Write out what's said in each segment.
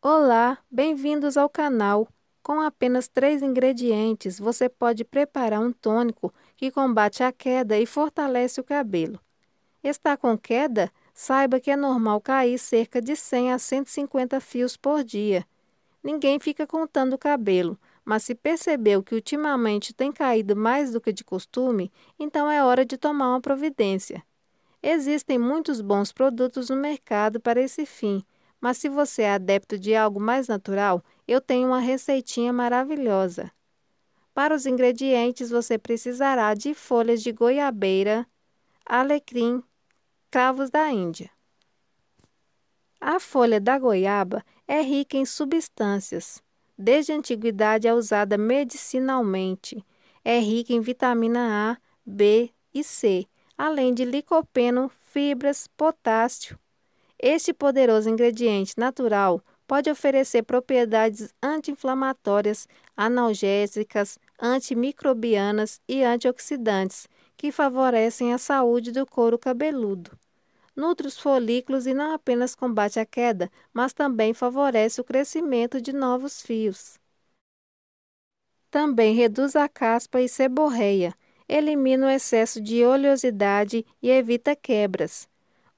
Olá, bem-vindos ao canal. Com apenas três ingredientes, você pode preparar um tônico que combate a queda e fortalece o cabelo. Está com queda? Saiba que é normal cair cerca de 100 a 150 fios por dia. Ninguém fica contando o cabelo, mas se percebeu que ultimamente tem caído mais do que de costume, então é hora de tomar uma providência. Existem muitos bons produtos no mercado para esse fim mas se você é adepto de algo mais natural, eu tenho uma receitinha maravilhosa. Para os ingredientes, você precisará de folhas de goiabeira, alecrim, cravos da Índia. A folha da goiaba é rica em substâncias. Desde a antiguidade é usada medicinalmente. É rica em vitamina A, B e C, além de licopeno, fibras, potássio, este poderoso ingrediente natural pode oferecer propriedades anti-inflamatórias, analgésicas, antimicrobianas e antioxidantes, que favorecem a saúde do couro cabeludo. Nutre os folículos e não apenas combate a queda, mas também favorece o crescimento de novos fios. Também reduz a caspa e seborreia, elimina o excesso de oleosidade e evita quebras.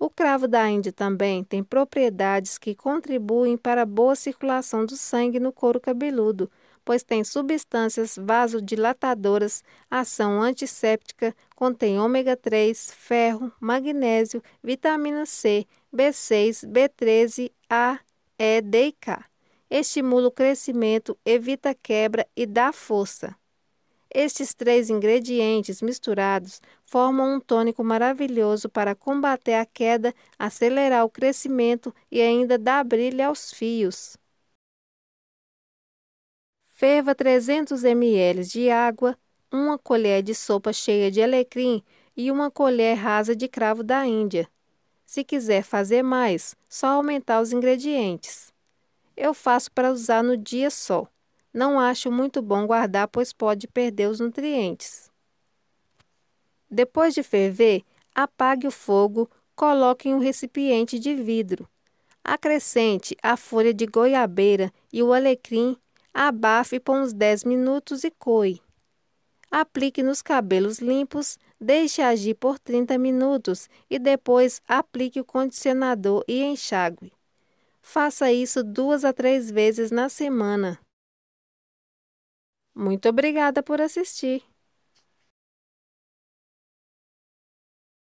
O cravo da Índia também tem propriedades que contribuem para a boa circulação do sangue no couro cabeludo, pois tem substâncias vasodilatadoras, ação antisséptica, contém ômega 3, ferro, magnésio, vitamina C, B6, B13, A, E, D e K. Estimula o crescimento, evita quebra e dá força. Estes três ingredientes misturados formam um tônico maravilhoso para combater a queda, acelerar o crescimento e ainda dar brilho aos fios. Ferva 300 ml de água, uma colher de sopa cheia de alecrim e uma colher rasa de cravo da Índia. Se quiser fazer mais, só aumentar os ingredientes. Eu faço para usar no dia sol. Não acho muito bom guardar, pois pode perder os nutrientes. Depois de ferver, apague o fogo, coloque em um recipiente de vidro. Acrescente a folha de goiabeira e o alecrim, abafe por uns 10 minutos e coe. Aplique nos cabelos limpos, deixe agir por 30 minutos e depois aplique o condicionador e enxague. Faça isso duas a três vezes na semana. Muito obrigada por assistir!